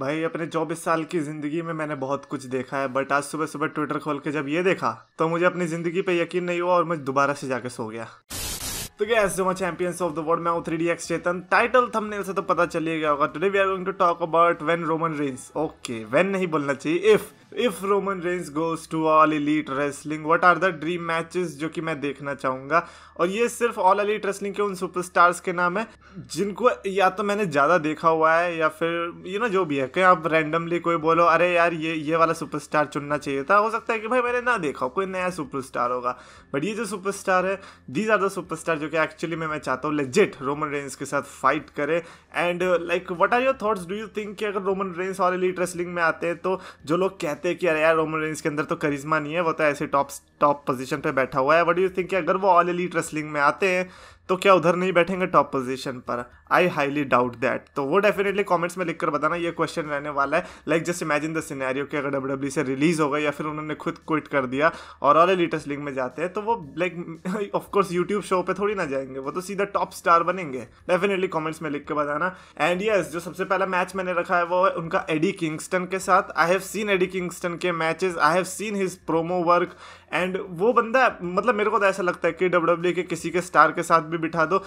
भाई अपने चौबीस साल की ज़िंदगी में मैंने बहुत कुछ देखा है बट आज सुबह सुबह ट्विटर खोल के जब ये देखा तो मुझे अपनी ज़िंदगी पे यकीन नहीं हुआ और मैं दोबारा से जाके सो गया तो क्या so much champions of the world मैं थ्री डी एक्स चेतन टाइटल थंबनेल से तो पता चलिए गया होगा today we are going to talk about when Roman Reigns okay when नहीं बोलना चाहिए if if Roman Reigns goes to All Elite Wrestling what are the dream matches जो कि मैं देखना चाहूंगा और ये सिर्फ ऑल एलीट रेसलिंग के उन सुपरस्टार्स के नाम है जिनको या तो मैंने ज़्यादा देखा हुआ है या फिर यू you नो know, जो भी है कहीं आप रैंडमली कोई बोलो अरे यार ये ये वाला सुपरस्टार चुनना चाहिए था हो सकता है कि भाई मैंने ना देखा कोई नया सुपरस्टार होगा बट ये जो सुपरस्टार है दीज आर द सुपरस्टार जो करके एक्चुअली में मैं चाहता हूँ लेजिट रोमन रेंस के साथ फाइट करे and like what are your thoughts do you think कि अगर रोमन रेंस और एलिट रेसलिंग में आते हैं तो जो लोग कहते हैं कि अरे यार रोमन रेंस के अंदर तो करिश्मा नहीं है वो तो ऐसे टॉप टॉप पोजिशन पर बैठा हुआ है वट यू थिंक कि अगर वो ऑल एलिट रेसलिंग में आते हैं तो क्या उधर नहीं बैठेंगे टॉप पोजीशन पर आई हाईली डाउट दैट तो वो डेफिनेटली कमेंट्स में लिखकर बताना ये क्वेश्चन रहने वाला है like just imagine the scenario कि अगर डब्ल्यू e से रिलीज हो गई या फिर उन्होंने खुद क्विट कर दिया और ऑल लेटेस्ट लिंक में जाते हैं तो वो लाइक ऑफकोर्स यूट्यूब शो पर थोड़ी ना जाएंगे वो तो सीधा टॉप स्टार बनेंगे डेफिनेटली कॉमेंट्स में लिख के बताना एंड यस जो सबसे पहला मैच मैंने रखा है वो है उनका एडी किंगस्टन के साथ I have seen Eddie Kingston के matches I have seen his promo work and वो बंदा मतलब मेरे को तो ऐसा लगता है कि डब्ल्यू डब्ल्यू e के किसी के स्टार के साथ भी बिठा दो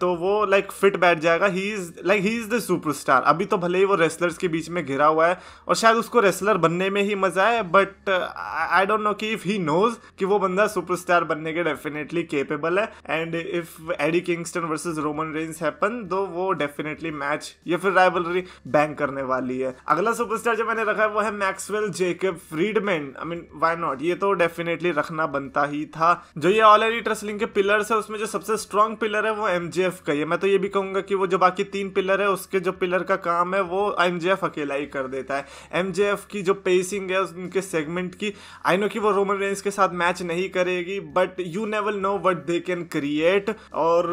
तो वो लाइक फिट बैठ जाएगा he is like he is the star अभी तो भले ही वो रेसलर्स के बीच में घिरा हुआ है और शायद उसको रेसलर बनने में ही मज़ा है बट आई डोंट नो कि इफ़ ही नोज कि वो बंदा सुपर स्टार बनने के डेफिनेटली केपेबल है and if Eddie Kingston versus Roman Reigns happen तो वो डेफिनेटली मैच या फिर राइवलरी बैंक करने वाली है अगला स्टार जो मैंने रखा है वो है Maxwell Jacob Friedman I mean why not ये तो डेफिनेटली इसलिए रखना बनता ही था जो ये ऑल एलिट रेसलिंग के पिलर्स है उसमें जो सबसे स्ट्रांग पिलर है वो एम का ही है मैं तो ये भी कहूंगा कि वो जो बाकी तीन पिलर है उसके जो पिलर का काम है वो एम अकेला ही कर देता है एम की जो पेसिंग है उनके सेगमेंट की आई नो कि वो रोमन रेंस के साथ मैच नहीं करेगी but you never know what they can create और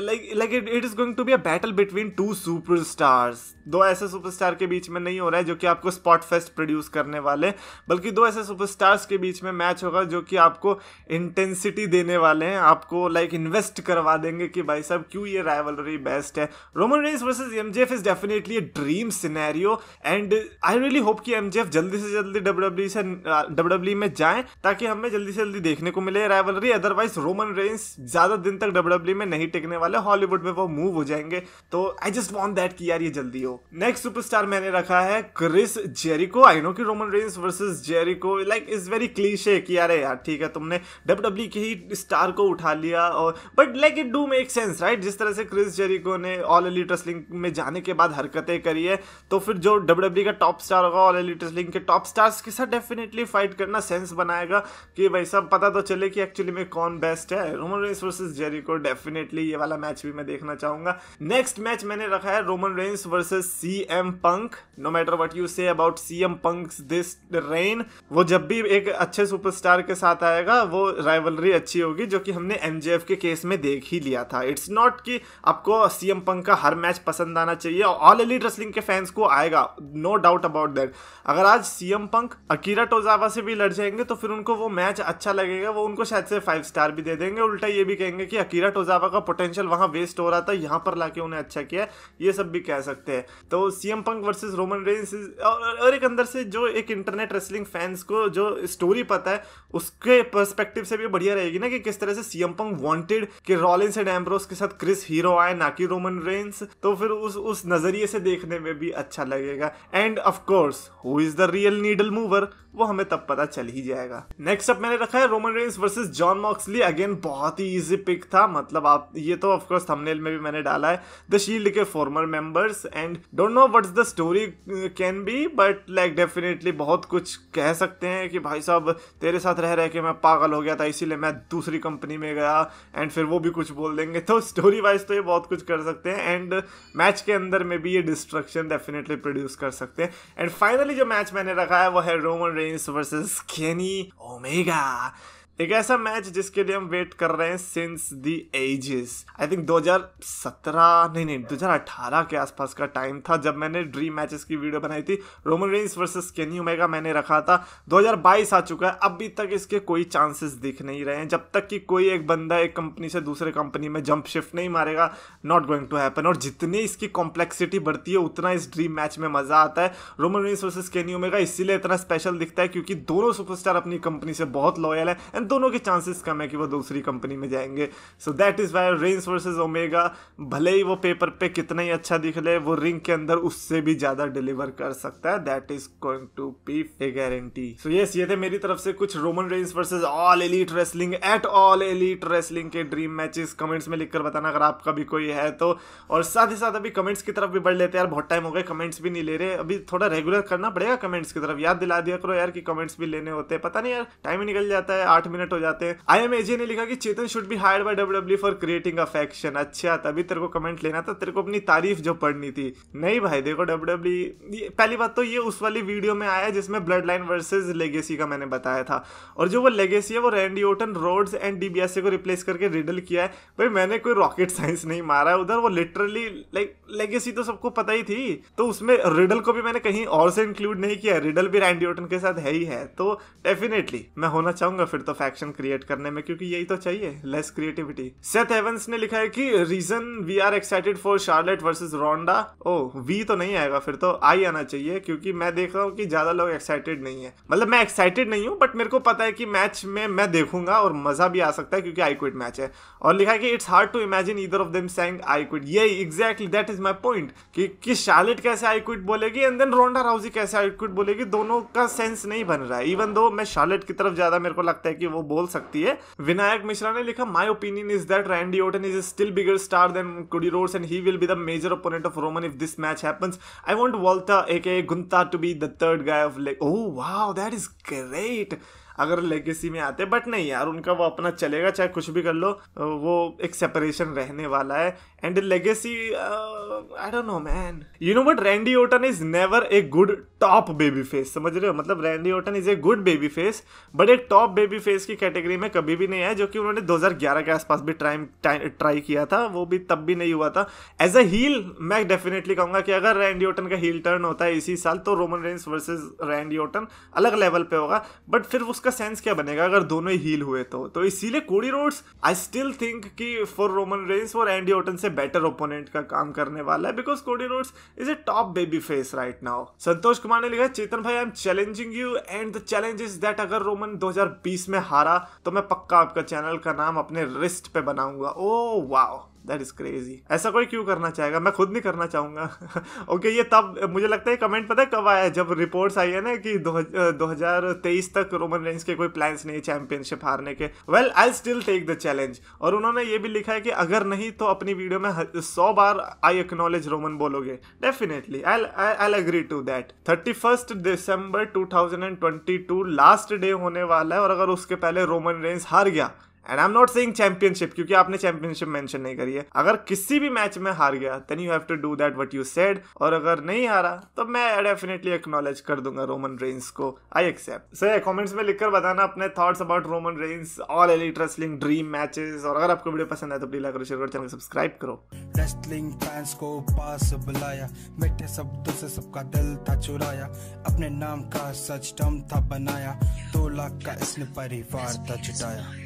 like like it it is going to be a battle between two super stars दो ऐसे सुपरस्टार के बीच में नहीं हो रहा है जो कि आपको स्पॉट फेस्ट प्रोड्यूस करने वाले बल्कि दो ऐसे सुपरस्टार्स के बीच में मैच होगा जो कि आपको इंटेंसिटी देने वाले हैं आपको लाइक like, इन्वेस्ट करवा देंगे कि भाई साहब क्यों ये राइवलरी बेस्ट है Roman Reigns versus M J F is definitely dream scenario and I really hope कि एम जे एफ जल्दी से जल्दी डब्ल्यू e से डब्ल्यू e में जाए ताकि हमें जल्दी से जल्दी देखने को मिले राइवलरी अदरवाइज रोमन रेंस ज्यादा दिन तक डब्ल्यू e में नहीं टिकने वाले हॉलीवुड में वो मूव हो जाएंगे तो आई जस्ट वॉन्ट दैट कि यार ये जल्दी हो नेक्स्ट सुपरस्टार मैंने रखा है क्रिस जेरिको आई नो कि Roman Reigns versus Jericho like is very cliche कि यार है यार ठीक है तुमने डब्ल्यू e के ही स्टार को उठा लिया और but like it do make sense right जिस तरह से क्रिस जेरिको ने ऑल एलिट रेसलिंग में जाने के बाद हरकतें करी है तो फिर जो डब्ल्यू e का टॉप स्टार होगा ऑल एलिट रेसलिंग के टॉप स्टार्स के साथ डेफिनेटली फाइट करना सेंस बनाएगा कि भाई साहब पता तो चले कि एक्चुअली में कौन बेस्ट है Roman Reigns versus Jericho definitely ये वाला मैच भी मैं देखना चाहूंगा नेक्स्ट मैच मैंने रखा है Roman Reigns versus C M Punk no matter what you say about C M Punk this reign वो जब भी एक अच्छे सुपरस्टार के साथ आएगा वो राइवलरी अच्छी होगी जो कि हमने एम के केस में देख ही लिया था इट्स नॉट कि आपको सी एम पंक का हर मैच पसंद आना चाहिए ऑल एलिट रेसलिंग के फैंस को आएगा नो डाउट अबाउट दैट अगर आज सी एम पंक अकीरा टोजावा से भी लड़ जाएंगे तो फिर उनको वो मैच अच्छा लगेगा वो उनको शायद से फाइव स्टार भी दे देंगे उल्टा ये भी कहेंगे कि अकीरा टोजावा का पोटेंशियल वहाँ वेस्ट हो रहा था यहाँ पर ला उन्हें अच्छा किया ये सब भी कह सकते हैं तो C M Punk versus Roman Reigns और एक अंदर से जो एक इंटरनेट रेसलिंग फैंस को जो स्टोरी पता है उसके पर्सपेक्टिव से भी बढ़िया रहेगी ना कि किस तरह से सीएम पंग वांटेड कि रॉलिंस एंड एम्ब्रोस के साथ क्रिस हीरो आए ना कि रोमन रेंस तो फिर उस उस नजरिए से देखने में भी अच्छा लगेगा and of course who is the real needle mover वो हमें तब पता चल ही जाएगा नेक्स्ट अप मैंने रखा है Roman Reigns versus Jon Moxley again बहुत ही इजी पिक था मतलब आप ये तो ऑफकोर्स थंबनेल में भी मैंने डाला है द शील्ड के former members and don't know what's the story can be but like definitely बहुत कुछ कह सकते हैं कि भाई साहब तेरे साथ साथ रह रहे के मैं पागल हो गया था इसीलिए मैं दूसरी कंपनी में गया एंड फिर वो भी कुछ बोल देंगे तो स्टोरी वाइज तो ये बहुत कुछ कर सकते हैं एंड मैच के अंदर में भी ये डिस्ट्रक्शन डेफिनेटली प्रोड्यूस कर सकते हैं एंड फाइनली जो मैच मैंने रखा है वो है Roman Reigns versus Kenny Omega एक ऐसा मैच जिसके लिए हम वेट कर रहे हैं since the ages I think 2017 नहीं नहीं 2018 के आसपास का टाइम था जब मैंने ड्रीम मैचेस की वीडियो बनाई थी Roman Reigns versus Kenny Omega मैंने रखा था 2022 आ चुका है अभी तक इसके कोई चांसेस दिख नहीं रहे हैं जब तक कि कोई एक बंदा एक कंपनी से दूसरे कंपनी में जंप शिफ्ट नहीं मारेगा नॉट गोइंग टू हैपन और जितनी इसकी कॉम्प्लेक्सिटी बढ़ती है उतना इस ड्रीम मैच में मज़ा आता है Roman Reigns versus Kenny Omega इसीलिए इतना स्पेशल दिखता है क्योंकि दोनों सुपरस्टार अपनी कंपनी से बहुत लॉयल है एंड दोनों के चांसेस कम है कि वो दूसरी कंपनी में जाएंगे so that is why Reigns versus Omega भले ही वो पेपर पे कितना ही अच्छा दिख ले वो रिंग के अंदर उससे भी ज़्यादा डिलीवर कर सकता है that is going to be a guarantee so yes ये थे मेरी तरफ से कुछ Roman Reigns versus All Elite Wrestling at All Elite Wrestling के ड्रीम मैचेस कमेंट्स में लिखकर बताना अगर आपका भी कोई है तो और साथ ही साथ अभी कमेंट्स की तरफ भी बढ़ लेते हैं यार बहुत टाइम हो गए कमेंट्स भी नहीं ले रहे अभी थोड़ा रेगुलर करना पड़ेगा कमेंट्स की तरफ याद दिला दिया करो यार कि कमेंट्स भी लेने होते हैं पता नहीं यार टाइम ही निकल जाता है आठ डोमिनेट हो जाते हैं आई एम एजे ने लिखा कि Chetan should be hire by W for creating affection अच्छा तभी तेरे को कमेंट लेना था तेरे को अपनी तारीफ जो पढ़नी थी नहीं भाई देखो डब्ल्यू e, पहली बात तो ये उस वाली वीडियो में आया जिसमें ब्लड लाइन वर्सेज लेगेसी का मैंने बताया था और जो वो लेगेसी है वो Randy Orton Rhodes and DiBiase को रिप्लेस करके रिडल किया है भाई मैंने कोई रॉकेट साइंस नहीं मारा है उधर वो लिटरली लाइक लेगेसी तो सबको पता ही थी तो उसमें रिडल को भी मैंने कहीं और से इंक्लूड नहीं किया रिडल भी रैंडी ओटन के साथ है ही है तो डेफिनेटली मैं होना चाहूंगा फिर तो फैन सेटिस्फैक्शन क्रिएट करने में क्योंकि यही तो चाहिए लेस क्रिएटिविटी सेथ एवंस ने लिखा है कि reason we are excited for Charlotte versus Ronda ओ वी तो नहीं आएगा फिर तो आई आना चाहिए क्योंकि मैं देख रहा हूँ कि ज्यादा लोग एक्साइटेड नहीं है मतलब मैं एक्साइटेड नहीं हूँ बट मेरे को पता है कि मैच में मैं देखूंगा और मजा भी आ सकता है क्योंकि आई क्विट मैच है और लिखा है कि it's hard to imagine either of them saying I quit ये exactly that is my point कि कि शार्लेट कैसे आई क्विट बोलेगी एंड देन रोंडा राउजी कैसे आई क्विट बोलेगी दोनों का सेंस नहीं बन रहा है इवन दो मैं शार्लेट की तरफ ज्यादा मेरे को लगता है कि वो बोल सकती है विनायक मिश्रा ने लिखा my opinion is that Randy Orton is still bigger star than Cody Rhodes and he will be the major opponent of Roman if this match happens I want Walter A K Gunther to be the third guy of लेक ओ wow that is great अगर legacy में आते but नहीं यार उनका वो अपना चलेगा चाहे कुछ भी कर लो वो एक सेपरेशन रहने वाला है and legacy I don't know man you know but Randy Orton is never a good top baby face समझ रहे हो मतलब Randy Orton is a good baby face but एक टॉप बेबी फेस की कैटेगरी में कभी भी नहीं आया जो कि उन्होंने 2011 के आसपास भी ट्राई ट्राई किया था वो भी तब भी नहीं हुआ था एज अ हील मैं डेफिनेटली कहूंगा कि अगर रैंडी ओटन का हील टर्न होता है इसी साल तो Roman Reigns versus Randy Orton अलग लेवल पे होगा बट फिर उसका उसका सेंस क्या बनेगा अगर दोनों ही हील हुए तो तो इसीलिए Cody Rhodes I still think कि फॉर रोमन रेंस और एंडी ओटन से बेटर ओपोनेंट का काम करने वाला है because Cody Rhodes is a top baby face right now Santosh Kumar ने लिखा चेतन भाई I am challenging you and the challenge is that अगर रोमन 2020 में हारा तो मैं पक्का आपका चैनल का नाम अपने रिस्ट पे बनाऊंगा oh oh, wow that is crazy ऐसा कोई क्यों करना चाहेगा मैं खुद नहीं करना चाहूंगा ओके okay, ये तब मुझे लगता है कमेंट पता है कब आया जब रिपोर्ट्स आई है ना कि दो हजार तेईस तक रोमन रेंज के कोई प्लान्स नहीं है चैंपियनशिप हारने के well I still take the challenge और उन्होंने ये भी लिखा है कि अगर नहीं तो अपनी वीडियो में सौ बार आई एक्नोलेज रोमन बोलोगे definitely I I agree to that thirty first December two thousand and twenty two last day होने वाला है और अगर उसके पहले रोमन रेंज हार गया and I am not saying championship क्योंकि आपने चैंपियनशिप मेंशन नहीं करी है अगर किसी भी मैच में हार गया then you have to do that what you said और अगर नहीं हारा तो मैं डेफिनेटली एक्नोलेज कर दूंगा रोमन रेंस को आई एक्सेप्ट सर कॉमेंट्स में लिखकर बताना अपने thoughts about Roman Reigns All Elite Wrestling dream matches और अगर आपको वीडियो पसंद है तो प्लीज लाइक शेयर और चैनल सब्सक्राइब करो रेस्लिंग फैंस को पास बुलाया मिठे शब्दों से सबका दिल था चुराया अपने नाम का सच टम था बनाया दो लाख का इसने परिवार था जुटाया